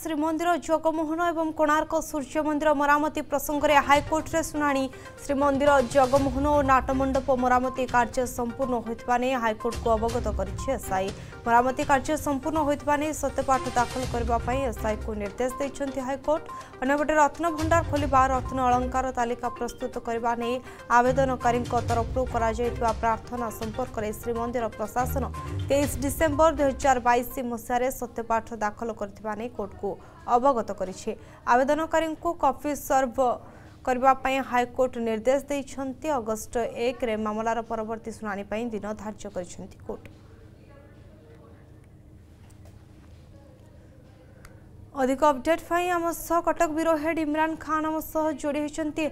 শ্রীমন্দির জগমোহন এবং কোণার্ক সূর্য মন্দির মরামতি প্রসঙ্গে হাইকোর্টের শুনানি শ্রীমন্দির জগমোহন ও নাটমণ্ডপ মরামতি কার্য সম্পূর্ণ হয়ে হাইকোর্টক অবগত করেছে এসআই মরামতি কার্য সম্পূর্ণ হয়ে সত্যপাঠ দাখল করা এসআই কু নির্দেশ দিয়েছেন হাইকোর্ট অন্যপটে রত্নভণ্ডার খোলা রত্ন অলঙ্কার তালিকা প্রস্তুত করা নিয়ে আবেদনকারী তরফ করা প্রার্থনা সম্পর্কের শ্রীমন্দির প্রশাসন তেইশ ডিসেম্বর দুই হাজার বাইশ মশায় সত্যপাঠ দাখল করা কোর্ট ଘଟଣାକୁ ଅବଗତ କରିଛି ଆବେଦନକାରୀଙ୍କୁ କପି ସର୍ଭ କରିବା ପାଇଁ ହାଇକୋର୍ଟ ନିର୍ଦ୍ଦେଶ ଦେଇଛନ୍ତି ଅଗଷ୍ଟ ଏକରେ ମାମଲାର ପରବର୍ତ୍ତୀ ଶୁଣାଣି ପାଇଁ ଦିନ ଧାର୍ଯ୍ୟ କରିଛନ୍ତି କୋର୍ଟ ଅଧିକ ଅପଡେଟ୍ ପାଇଁ ଆମ ସହ କଟକ ବ୍ୟୁରୋ ହେଡ୍ ଇମ୍ରାନ୍ ଖାନ୍ ଆମ ସହ ଯୋଡ଼ି ହୋଇଛନ୍ତି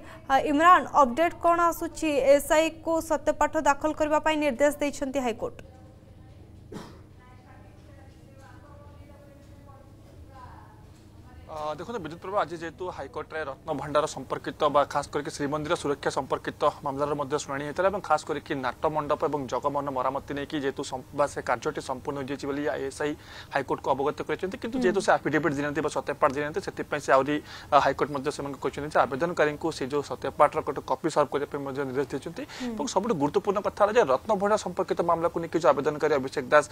ଇମ୍ରାନ୍ ଅପଡେଟ୍ କ'ଣ ଆସୁଛି ଏସ୍ଆଇକୁ ସତ୍ୟପାଠ ଦାଖଲ କରିବା ପାଇଁ ନିର୍ଦ୍ଦେଶ ଦେଇଛନ୍ତି ହାଇକୋର୍ଟ দেখুন বিদ্যুৎ আজ যেহেতু হাইকোর্টে রত্নভণ্ডার সম্পর্কিত বা খাস করি শ্রীমন্দির সুরক্ষা সম্পর্কিত মামলার মধ্যে শুনানি হয়েছিল এবং খাস করি নাটমণ্ডপ এবং জগমন মরামতি নিয়ে যেহেতু বা সে কার্যটি সম্পূর্ণ হয়েছে বলে আইএসআই হাইকোর্টকে অবগত করেছেন কিন্তু যেহেতু সে আফিডেভিট দিনাতে বা সত্যপাঠ দিনাতে সেপাই সে আহরি হাইকোর্ট মধ্যে সে কিন্তু যে আবেদনকারী সে যে সত্যপাঠর গোটে কপি সর্ভ করা নির্দেশ দিয়েছেন এবং সবুঠ গুরুত্বপূর্ণ কথা হল যে রত্নভণ্ডার সম্পর্কিত মামলাকে নিয়ে যে আবেদনকারী অভিষেক দাস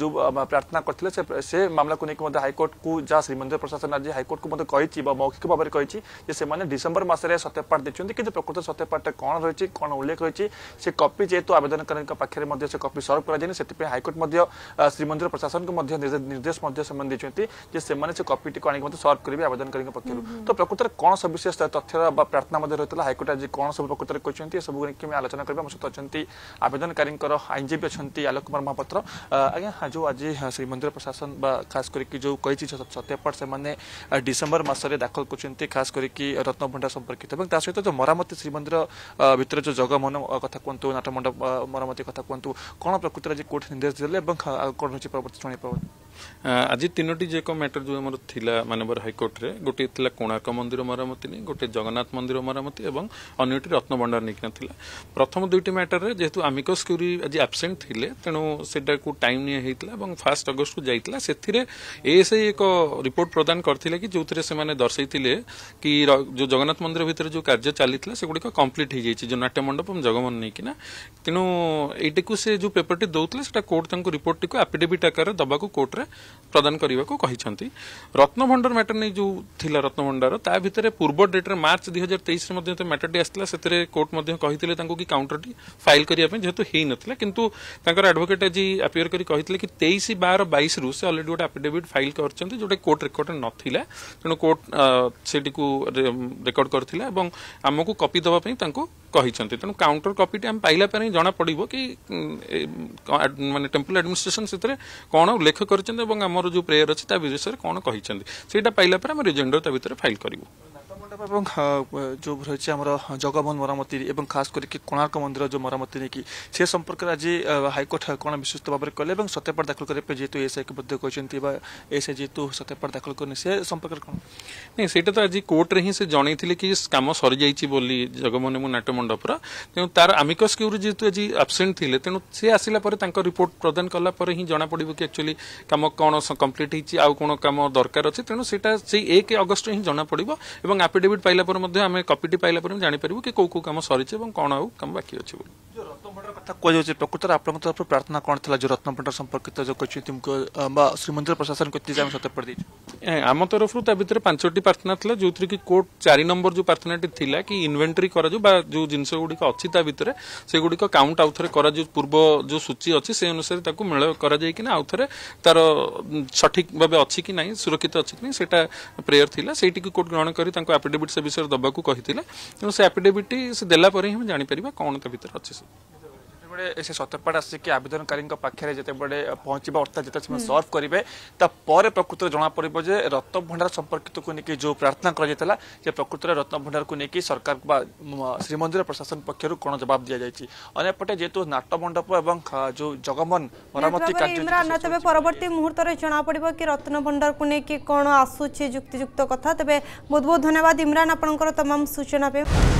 যে প্রার্থনা করলে সে মামলাকে নিয়ে হাইকোর্টকে যা শ্রীমন্দির প্রশাসন আজ হাইকোর্ট मौखिक भाव में कही डिसेबर मसने सत्यपाठ देखते कि प्रकृत सत्यपाठ कौन रही कौन उल्लेख रही से कपी जेहतु आवेदनकारी पाखे कपी सर्व करेंगे हाइकोर्ट श्रीमंदिर प्रशासन को निर्देश देखते कपिट को आज सर्व करेंगे आवेदनकारी पक्ष तो प्रकृत में कौन सब विशेष तथ्य प्रार्थना रही है हाइकोर्ट आज कौन सब प्रकृत में कहते हैं सब आलोचना करेंगे सहित अच्छा आवेदनकारी आईनजीवी अच्छा आलोक कुमार महापात्र आज जो आज श्रीमंदिर प्रशासन खास कर सत्यपाठ ডিসেম্বর মাসে দাখল করছেন খাস করি রত্নভণ্ডা সম্পর্কিত এবং তা সহ মরামতি শ্রীমন্দির ভিতরে যে জগমোহন কথা কুহতু নাটমন্ডপ মরামতি কথা কুহতু কোণ প্রকৃতির আজ কোর্ট নির্দেশ দিলে এবং কোণ হচ্ছে পরবর্তী শুনে পাবেন ଆଜି ତିନୋଟି ଯାକ ମ୍ୟାଟର ଯେଉଁ ଆମର ଥିଲା ମାନ୍ୟବର ହାଇକୋର୍ଟରେ ଗୋଟିଏ ଥିଲା କୋଣାର୍କ ମନ୍ଦିର ମରାମତି ନେଇ ଗୋଟିଏ ଜଗନ୍ନାଥ ମନ୍ଦିର ମରାମତି ଏବଂ ଅନ୍ୟଟି ରତ୍ନଭଣ୍ଡାର ନେଇକିନା ଥିଲା ପ୍ରଥମ ଦୁଇଟି ମ୍ୟାଟରରେ ଯେହେତୁ ଆମିକସ୍ କ୍ୟୁରି ଆଜି ଆବସେଣ୍ଟ ଥିଲେ ତେଣୁ ସେଟାକୁ ଟାଇମ୍ ନିଆ ହେଇଥିଲା ଏବଂ ଫାର୍ଷ୍ଟ ଅଗଷ୍ଟକୁ ଯାଇଥିଲା ସେଥିରେ ଏଏସ୍ଆଇ ଏକ ରିପୋର୍ଟ ପ୍ରଦାନ କରିଥିଲେ କି ଯେଉଁଥିରେ ସେମାନେ ଦର୍ଶାଇଥିଲେ କି ଯେଉଁ ଜଗନ୍ନାଥ ମନ୍ଦିର ଭିତରେ ଯେଉଁ କାର୍ଯ୍ୟ ଚାଲିଥିଲା ସେଗୁଡ଼ିକ କମ୍ପ୍ଲିଟ୍ ହେଇଯାଇଛି ଯେଉଁ ନାଟ୍ୟମଣ୍ଡପ ଏବଂ ଜଗମନ ନେଇକିନା ତେଣୁ ଏଇଟିକୁ ସେ ଯେଉଁ ପେପରଟି ଦେଉଥିଲେ ସେଟା କୋର୍ଟ ତାଙ୍କୁ ରିପୋର୍ଟଟିକୁ ଆଫିଡେଭିଟ୍ ଆକାରରେ ଦେବାକୁ କୋର୍ଟରେ প্রদান କରିବାକୁ କହିଛନ୍ତି ରତ୍ନଭଣ୍ଡାର ମ୍ୟାଟର ନେଇ ଯେଉଁ ଥିଲା ରତ୍ନଭଣ୍ଡାର ତା ଭିତରେ ପୂର୍ବ ଡେଟ୍ରେ ମାର୍ଚ୍ଚ ଦୁଇ ହଜାର ତେଇଶରେ ମଧ୍ୟ ମ୍ୟାଟରଟି ଆସିଥିଲା ସେଥିରେ କୋର୍ଟ ମଧ୍ୟ କହିଥିଲେ ତାଙ୍କୁ କି କାଉଣ୍ଟରଟି ଫାଇଲ୍ କରିବା ପାଇଁ ଯେହେତୁ ହେଇନଥିଲା କିନ୍ତୁ ତାଙ୍କର ଆଡଭୋକେଟ୍ ଆଜି ଆପିୟର କରି କହିଥିଲେ କି ତେଇଶ ବାର ବାଇଶରୁ ସେ ଅଲରେଡି ଗୋଟେ ଆଫିଡେଭିଟ୍ ଫାଇଲ୍ କରିଛନ୍ତି ଯେଉଁଟା କୋର୍ଟ ରେକର୍ଡରେ ନଥିଲା ତେଣୁ କୋର୍ଟ ସେଟିକୁ ରେକର୍ଡ କରିଥିଲା ଏବଂ ଆମକୁ କପି ଦେବା ପାଇଁ ତାଙ୍କୁ କହିଛନ୍ତି ତେଣୁ କାଉଣ୍ଟର କପିଟି ଆମେ ପାଇଲା ପରେ ହିଁ ଜଣାପଡ଼ିବ କି ମାନେ ଟେମ୍ପଲ୍ ଆଡମିନିଷ୍ଟ୍ରେସନ୍ ସେଥିରେ କ'ଣ ଉଲ୍ଲେଖ କରିଛନ୍ତି ଏବଂ ଆମର ଯେଉଁ ପ୍ରେୟର ଅଛି ତା ବିଷୟରେ କ'ଣ କହିଛନ୍ତି ସେଇଟା ପାଇଲା ପରେ ଆମେ ରିଜେଣ୍ଡର ତା ଭିତରେ ଫାଇଲ୍ କରିବୁ ଦେବା ଏବଂ ଯେଉଁ ରହିଛି ଆମର ଜଗମୋହନ ମରାମତି ଏବଂ ଖାସ୍ କରିକି କୋଣାର୍କ ମନ୍ଦିର ଯେଉଁ ମରାମତି ନେଇକି ସେ ସମ୍ପର୍କରେ ଆଜି ହାଇକୋର୍ଟ କ'ଣ ବିଶ୍ୱସ୍ତ ଭାବରେ କଲେ ଏବଂ ସତ୍ୟପାଠ ଦାଖଲ କରିବା ପାଇଁ ଯେହେତୁ ଏସ୍ଆଇକୁ ମଧ୍ୟ କହିଛନ୍ତି ବା ଏସ୍ଆଇ ଯେହେତୁ ସତ୍ୟପାଠ ଦାଖଲ କରିନି ସେ ସମ୍ପର୍କରେ କ'ଣ ନାଇଁ ସେଇଟା ତ ଆଜି କୋର୍ଟରେ ହିଁ ସେ ଜଣେଇଥିଲେ କି କାମ ସରିଯାଇଛି ବୋଲି ଜଗମୋହନ ଏବଂ ନାଟ୍ୟମଣ୍ଡପର ତେଣୁ ତାର ଆମିକସ୍ କ୍ୟୁରୁ ଯେହେତୁ ଆଜି ଆବସେଣ୍ଟ ଥିଲେ ତେଣୁ ସେ ଆସିଲା ପରେ ତାଙ୍କ ରିପୋର୍ଟ ପ୍ରଦାନ କଲା ପରେ ହିଁ ଜଣାପଡ଼ିବ କି ଆକ୍ଚୁଆଲି କାମ କ'ଣ କମ୍ପ୍ଲିଟ୍ ହେଇଛି ଆଉ କ'ଣ କାମ ଦରକାର ଅଛି ତେଣୁ ସେଇଟା ସେଇ ଏକ ଅଗଷ୍ଟରେ ହିଁ ଜଣାପଡ଼ିବ ଏବଂ ଆପିଡେଭିଟ୍ ଆଫିଡେଭିଟ୍ ପାଇଲା ପରେ ମଧ୍ୟ ଆମେ କପିଟି ପାଇଲା ପରେ ଜାଣିପାରିବୁ କି କୋଉ କୋଉ କାମ ସରିଛି ଏବଂ କ'ଣ ଆଉ କାମ ବାକି ଅଛି ବୋଲି କଥା କୁହାଯାଉଛି ପ୍ରକୃତରେ ଆପଣଙ୍କ ତରଫରୁ ପ୍ରାର୍ଥନା କ'ଣ ଥିଲା ଯେଉଁ ରତ୍ନଭଣ୍ଡାର ସମ୍ପର୍କିତ ଯେଉଁ କହିଛନ୍ତି ବା ଶ୍ରୀମନ୍ଦିର ପ୍ରଶାସନ କେତେ ଆମେ ସତର୍କ କରିଦେଇଛୁ ଆମ ତରଫରୁ ତା ଭିତରେ ପାଞ୍ଚଟି ପ୍ରାର୍ଥନା ଥିଲା ଯେଉଁଥିରେ କି କୋର୍ଟ ଚାରି ନମ୍ବର ଯେଉଁ ପ୍ରାର୍ଥନାଟି ଥିଲା କି ଇନଭେଣ୍ଟ୍ରି କରାଯାଉ ବା ଯେଉଁ ଜିନିଷ ଗୁଡ଼ିକ ଅଛି ତା ଭିତରେ ସେଗୁଡ଼ିକ କାଉଣ୍ଟ ଆଉଥରେ କରାଯାଉ ପୂର୍ବ ଯେଉଁ ସୂଚୀ ଅଛି ସେ ଅନୁସାରେ ତାକୁ ମେଳ କରାଯାଇକିନା ଆଉଥରେ ତାର ସଠିକ୍ ଭାବେ ଅଛି କି ନାହିଁ ସୁରକ୍ଷିତ ଅଛି କି ନାହିଁ ସେଇଟା ପ୍ରେୟର ଥିଲା ସେଇଟିକୁ କୋର୍ଟ ଗ୍ରହଣ କରି ତାଙ୍କୁ ଆପିଡେଭିଟ୍ ଆଫିଡେଭିଟ୍ ସେ ବିଷୟରେ ଦେବାକୁ କହିଥିଲେ ତେଣୁ ସେ ଆଫିଡେଭିଟ୍ ସେ ଦେଲା ପରେ ହିଁ ଆମେ ଜାଣିପାରିବା କ'ଣ ତା ଭିତରେ ଅଛି ସବୁ ଯେତେବେଳେ ସେ ସତ୍ୟପାଠ ଆସିକି ଆବେଦନକାରୀଙ୍କ ପାଖରେ ଯେତେବେଳେ ପହଞ୍ଚିବ ଅର୍ଥାତ୍ ଯେତେବେଳେ ସେମାନେ ସଲ୍ଭ କରିବେ ତାପରେ ପ୍ରକୃତରେ ଜଣାପଡ଼ିବ ଯେ ରତ୍ନଭଣ୍ଡାର ସମ୍ପର୍କିତକୁ ନେଇକି ଯେଉଁ ପ୍ରାର୍ଥନା କରାଯାଇଥିଲା ଯେ ପ୍ରକୃତରେ ରତ୍ନଭଣ୍ଡାରକୁ ନେଇକି ସରକାର ବା ଶ୍ରୀମନ୍ଦିର ପ୍ରଶାସନ ପକ୍ଷରୁ କ'ଣ ଜବାବ ଦିଆଯାଇଛି ଅନ୍ୟପଟେ ଯେହେତୁ ନାଟମଣ୍ଡପ ଏବଂ ଯେଉଁ ଜଗମନ ମରାମତି କାର୍ଯ୍ୟ ତେବେ ପରବର୍ତ୍ତୀ ମୁହୂର୍ତ୍ତରେ ଜଣାପଡ଼ିବ କି ରତ୍ନଭଣ୍ଡାରକୁ ନେଇକି କ'ଣ ଆସୁଛି ଯୁକ୍ତିଯୁକ୍ତ କଥା ତେବେ ବହୁତ ବହୁତ ଧନ୍ୟବାଦ ଇମ୍ରାନ ଆପଣଙ୍କର ତମାମ ସୂଚନା ପାଇଁ